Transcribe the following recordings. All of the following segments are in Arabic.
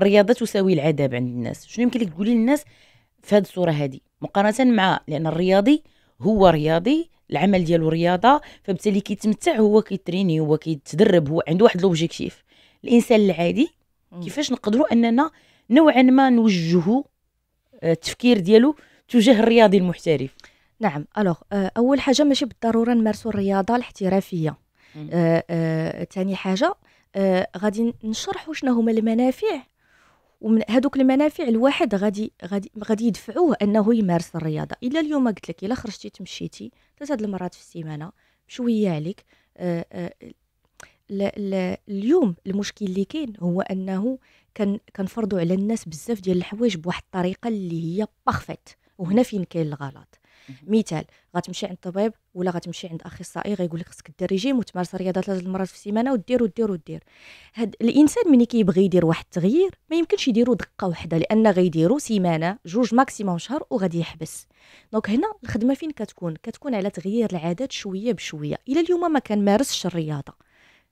الرياضه تساوي العذاب عند الناس شنو يمكن لك تقولي للناس في هذه الصوره هذه مقارنه مع لان الرياضي هو رياضي العمل ديالو رياضه فبالتالي كيتمتع هو كيتريني هو كيتدرب هو عنده واحد لوبجيكتيف الانسان العادي كيفاش نقدروا اننا نوعا ما نوجهوا آه، التفكير ديالو تجاه الرياضي المحترف نعم الوغ آه، اول حاجه ماشي بالضروره نمارسوا الرياضه الاحترافيه ثاني آه، حاجه غادي نشرحوا شنو هما المنافع ومن هذوك المنافع الواحد غادي غادي غادي يدفعوه انه يمارس الرياضه الا اليوم قلت لك الا خرجتي تمشيتي ثلاثه المرات في السيمانه شويه عليك آه، آه، اليوم المشكل اللي كاين هو انه كان كنفرضوا على الناس بزاف ديال الحوايج بواحد الطريقه اللي هي باغفيت وهنا فين كاين الغلط مثال غتمشي عند الطبيب ولا غتمشي عند اخصائي غيقول لك خصك دير ريجيم وتمارس الرياضه ثلاث المرات في السيمانه ودير ودير ودير هاد الانسان ملي كيبغي يدير واحد التغيير ما يمكنش يديرو دقه واحده لان غيديرو سيمانه جوج ماكسيموم شهر وغادي يحبس دونك هنا الخدمه فين كتكون كتكون على تغيير العادات شويه بشويه الى اليوم ما كان مارسش الرياضه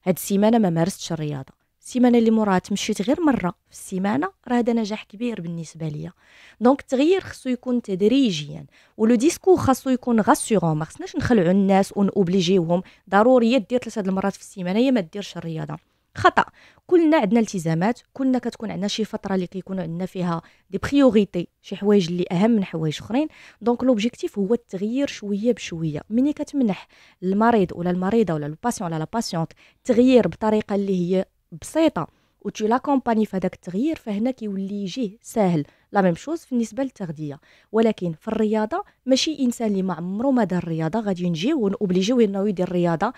هاد السيمانه ما مارستش الرياضه السيمانه اللي موراها تمشيت غير مره في السيمانه راه هذا نجاح كبير بالنسبه ليا دونك التغيير خصو يكون تدريجيا ولو ديسكو خاصو يكون غاسيغون ما خصناش نخلعوا الناس ونوبليجيوهم ضروري دير ثلاثه المرات في السيمانه يا ما ديرش الرياضه خطا كلنا عندنا التزامات كلنا كتكون عندنا شي فتره اللي كيكون عندنا فيها دي بريوريتي شي حوايج اللي اهم من حوايج اخرين دونك لوبجيكتيف هو التغيير شويه بشويه ملي كتمنح المريض ولا المريضه ولا الباسيون ولا لا باسيونت التغيير بطريقه اللي هي بسيطه وتو لاكومباني في هذاك التغيير فهنا كيولي يجيه ساهل لا ميم شوز بالنسبه للتغذيه ولكن في الرياضه ماشي انسان اللي ما عمره ما دار الرياضه غادي نجي ونوبليجيو انه يدير الرياضه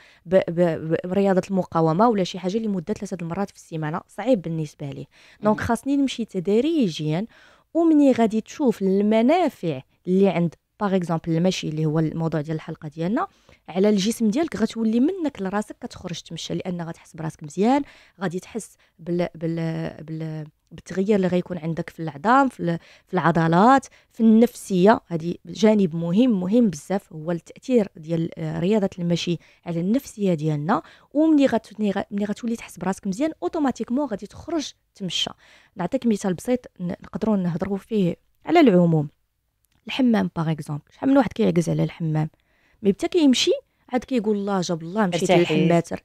برياضه المقاومه ولا شي حاجه لمده ثلاثه المرات في السيمانه صعيب بالنسبه ليه دونك خاصني نمشي تدريجيا ومني غادي تشوف المنافع اللي عند باغ اكزومبل المشي اللي هو الموضوع ديال الحلقه ديالنا على الجسم ديالك غتولي منك لراسك كتخرج تمشى لان غتحس براسك مزيان غادي تحس بال بال, بال... بالتغيير اللي غيكون عندك في العظام في, في العضلات في النفسيه هذه جانب مهم مهم بزاف هو التاثير ديال آه، رياضه المشي على النفسيه ديالنا وملي غتولي ملي غتولي تحس براسك مزيان اوتوماتيكمون غادي تخرج تمشى نعطيك مثال بسيط نقدروا نهضروا فيه على العموم الحمام باغ اكزومبل شحال من واحد كيعكز على الحمام مي حتى كيمشي عاد كيقول الله جاب الله مشيت للحماتر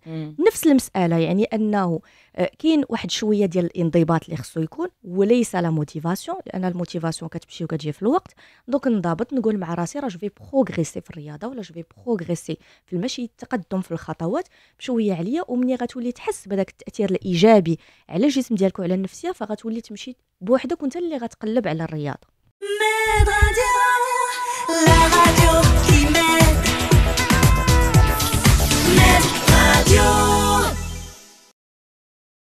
نفس المساله يعني انه آه، كاين واحد شويه ديال الانضباط اللي خصو يكون وليس لا موتيفاسيون لان الموتيفاسيون كتمشي وكتجي في الوقت دونك نضبط نقول مع راسي راه جو في بروغريسي في الرياضه ولا جو في بروغريسي في المشي التقدم في الخطوات بشويه عليا ومني غتولي تحس بداك التاثير الايجابي على الجسم ديالك وعلى النفسيه فغتولي تمشي بوحدك وانت اللي غتقلب على الرياضه